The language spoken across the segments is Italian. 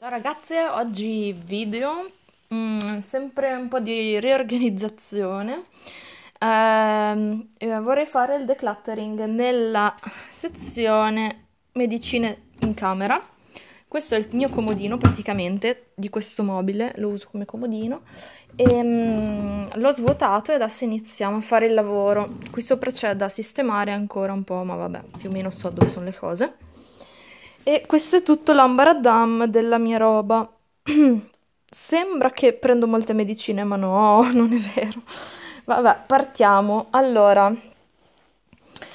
Ciao ragazze, oggi video, mm, sempre un po' di riorganizzazione. Ehm, eh, vorrei fare il decluttering nella sezione medicine in camera. Questo è il mio comodino praticamente, di questo mobile, lo uso come comodino. E, mm, l'ho svuotato e adesso iniziamo a fare il lavoro. Qui sopra c'è da sistemare ancora un po', ma vabbè, più o meno so dove sono le cose. E questo è tutto l'ambaradam della mia roba. Sembra che prendo molte medicine, ma no, non è vero. Vabbè, partiamo. Allora,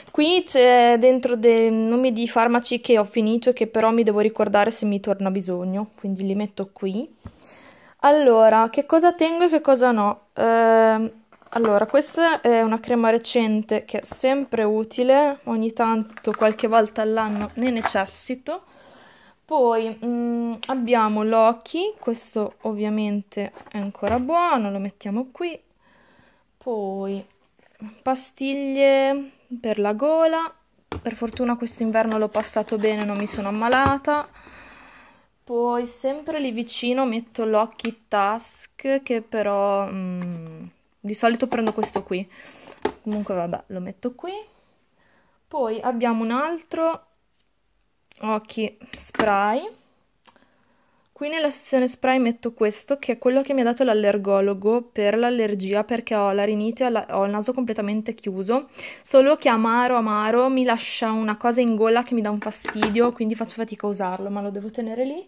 qui c'è dentro dei nomi di farmaci che ho finito e che però mi devo ricordare se mi torna bisogno, quindi li metto qui. Allora, che cosa tengo e che cosa no? Ehm... Allora, questa è una crema recente che è sempre utile, ogni tanto, qualche volta all'anno, ne necessito. Poi mh, mm, abbiamo Loki, questo ovviamente è ancora buono, lo mettiamo qui. Poi pastiglie per la gola, per fortuna quest'inverno l'ho passato bene, non mi sono ammalata. Poi sempre lì vicino metto Loki Task, che però... Mh, mm, di solito prendo questo qui comunque vabbè lo metto qui poi abbiamo un altro occhi spray qui nella sezione spray metto questo che è quello che mi ha dato l'allergologo per l'allergia perché ho la rinite e ho il naso completamente chiuso solo che amaro amaro mi lascia una cosa in gola che mi dà un fastidio quindi faccio fatica a usarlo ma lo devo tenere lì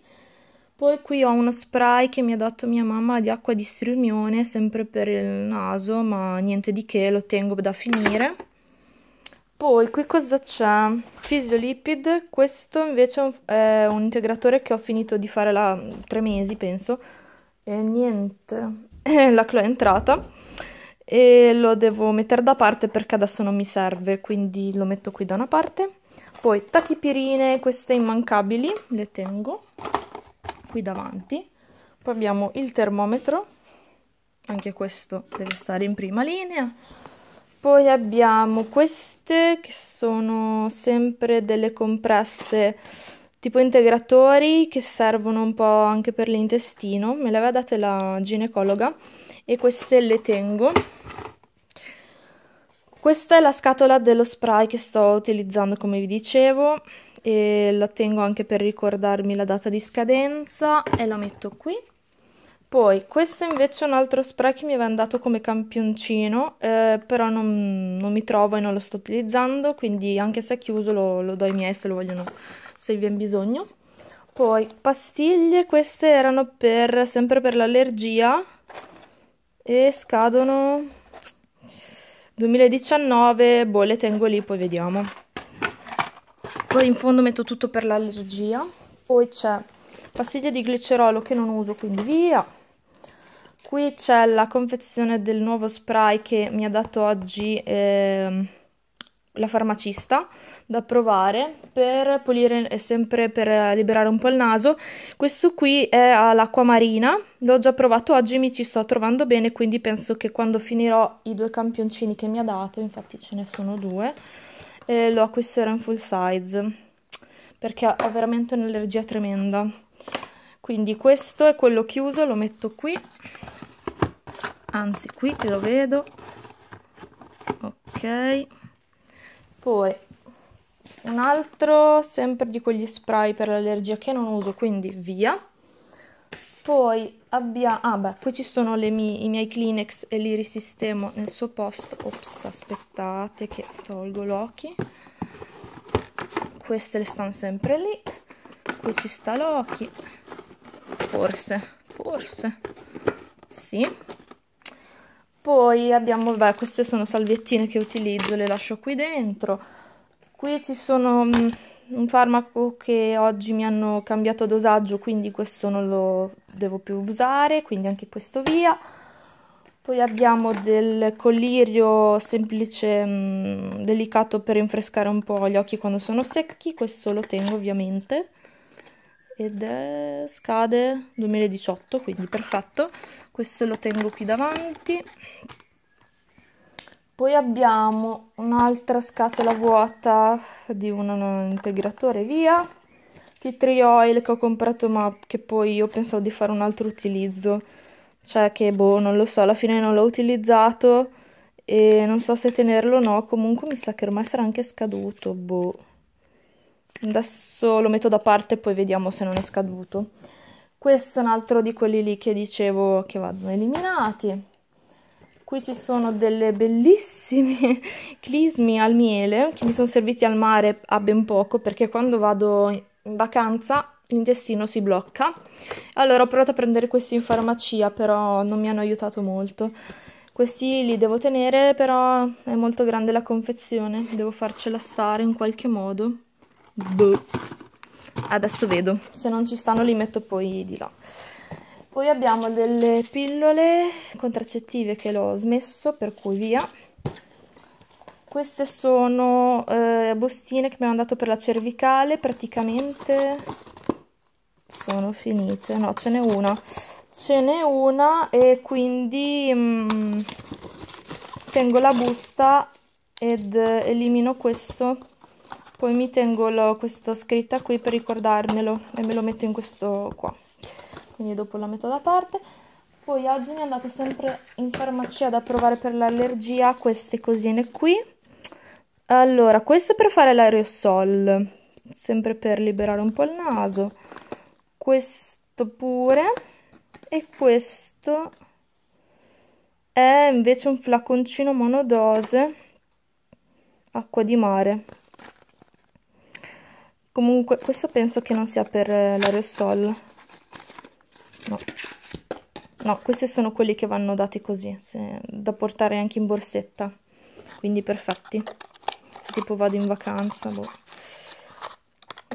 poi qui ho uno spray che mi ha dato mia mamma di acqua di striumione, sempre per il naso, ma niente di che, lo tengo da finire. Poi qui cosa c'è? Fisiolipid, questo invece è un, integratore che ho finito di fare da tre mesi, penso. E niente, la clò è entrata e lo devo mettere da parte perché adesso non mi serve, quindi lo metto qui da una parte. Poi tachipirine, queste immancabili, le tengo qui davanti. Poi abbiamo il termometro, anche questo deve stare in prima linea. Poi abbiamo queste che sono sempre delle compresse tipo integratori che servono un po' anche per l'intestino, me le aveva date la ginecologa e queste le tengo. Questa è la scatola dello spray che sto utilizzando come vi dicevo, e la tengo anche per ricordarmi la data di scadenza e la metto qui. Poi questo invece è un altro spray che mi aveva andato come campioncino, eh, però non, non, mi trovo e non lo sto utilizzando, quindi anche se è chiuso lo, lo do ai miei se lo vogliono, se vi è bisogno. Poi pastiglie, queste erano per, sempre per l'allergia e scadono 2019, boh le tengo lì poi vediamo poi in fondo metto tutto per l'allergia poi c'è pastiglia di glicerolo che non uso quindi via qui c'è la confezione del nuovo spray che mi ha dato oggi eh, la farmacista da provare per pulire e eh, sempre per eh, liberare un po' il naso questo qui è all'acqua marina l'ho già provato oggi mi ci sto trovando bene quindi penso che quando finirò i due campioncini che mi ha dato infatti ce ne sono due eh, lo acquisterò in full size perché ho veramente un'allergia tremenda quindi questo è quello chiuso lo metto qui anzi qui che lo vedo ok poi un altro sempre di quegli spray per l'allergia che non uso quindi via poi abbiamo, ah beh, qui ci sono mie, i miei Kleenex e li risistemo nel suo posto. Ops, aspettate che tolgo Loki. Queste le stanno sempre lì. Qui ci sta Loki. Forse, forse. Sì. Poi abbiamo, beh, queste sono salviettine che utilizzo, le lascio qui dentro. Qui ci sono mm, un farmaco che oggi mi hanno cambiato dosaggio, quindi questo non lo devo più usare, quindi anche questo via. Poi abbiamo del collirio semplice, mh, mm, delicato per rinfrescare un po' gli occhi quando sono secchi, questo lo tengo ovviamente. Ed è, scade 2018, quindi perfetto. Questo lo tengo qui davanti. Poi abbiamo un'altra scatola vuota di un integratore via, tea tree oil che ho comprato ma che poi io pensavo di fare un altro utilizzo, cioè che boh, non lo so, alla fine non l'ho utilizzato e non so se tenerlo o no, comunque mi sa che ormai sarà anche scaduto, boh. Adesso lo metto da parte e poi vediamo se non è scaduto. Questo è un altro di quelli lì che dicevo che vanno eliminati. Qui ci sono delle bellissime clismi al miele che mi sono serviti al mare a ben poco perché quando vado in vacanza l'intestino si blocca. Allora ho provato a prendere questi in farmacia però non mi hanno aiutato molto. Questi li devo tenere però è molto grande la confezione, devo farcela stare in qualche modo. Boh. Adesso vedo, se non ci stanno li metto poi di là. Poi abbiamo delle pillole contraccettive che l'ho smesso, per cui via. Queste sono eh, bustine che mi hanno dato per la cervicale, praticamente sono finite. No, ce n'è una. Ce n'è una e quindi mh, mm, tengo la busta ed elimino questo poi mi tengo lo, questa scritta qui per ricordarmelo e me lo metto in questo qua quindi dopo la metto da parte. Poi oggi mi è andato sempre in farmacia da provare per l'allergia queste cosine qui. Allora, questo è per fare l'aerosol, sempre per liberare un po' il naso. Questo pure. E questo è invece un flaconcino monodose acqua di mare. Comunque, questo penso che non sia per l'aerosol no. No, questi sono quelli che vanno dati così, se, da portare anche in borsetta, quindi perfetti. Se tipo vado in vacanza, boh.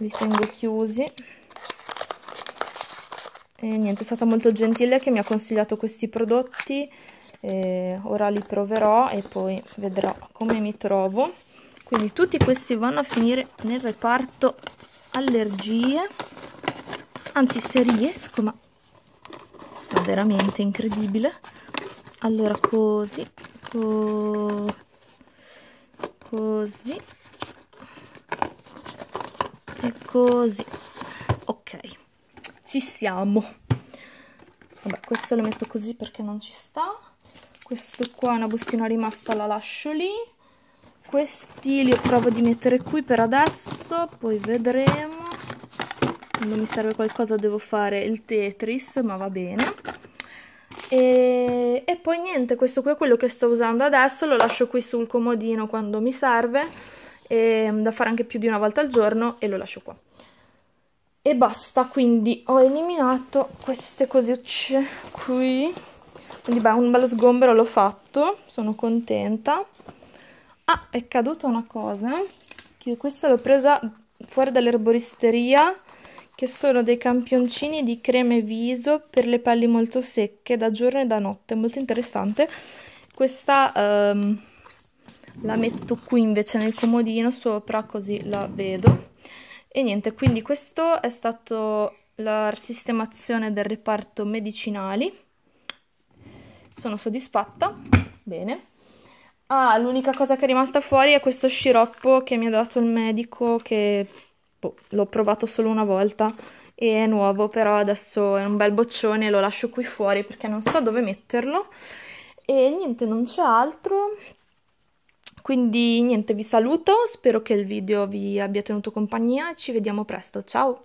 li tengo chiusi. E niente, è stata molto gentile che mi ha consigliato questi prodotti, e ora li proverò e poi vedrò come mi trovo. Quindi tutti questi vanno a finire nel reparto allergie, anzi se riesco, ma veramente incredibile allora così co così e così ok ci siamo vabbè questo lo metto così perché non ci sta questo qua è una bustina rimasta la lascio lì questi li provo di mettere qui per adesso poi vedremo quando mi serve qualcosa devo fare il tetris ma va bene e, e, poi niente, questo qui è quello che sto usando adesso, lo lascio qui sul comodino quando mi serve, e, ehm, da fare anche più di una volta al giorno e lo lascio qua. E basta, quindi ho eliminato queste cosicce qui, quindi beh, un bello sgombero l'ho fatto, sono contenta. Ah, è caduta una cosa, che questa l'ho presa fuori dall'erboristeria che sono dei campioncini di creme viso per le pelli molto secche da giorno e da notte, molto interessante. Questa ehm, la metto qui invece nel comodino sopra così la vedo. E niente, quindi questo è stato la sistemazione del reparto medicinali. Sono soddisfatta, bene. Ah, l'unica cosa che è rimasta fuori è questo sciroppo che mi ha dato il medico che boh, l'ho provato solo una volta e è nuovo, però adesso è un bel boccione, lo lascio qui fuori perché non so dove metterlo. E niente, non c'è altro. Quindi niente, vi saluto, spero che il video vi abbia tenuto compagnia e ci vediamo presto. Ciao!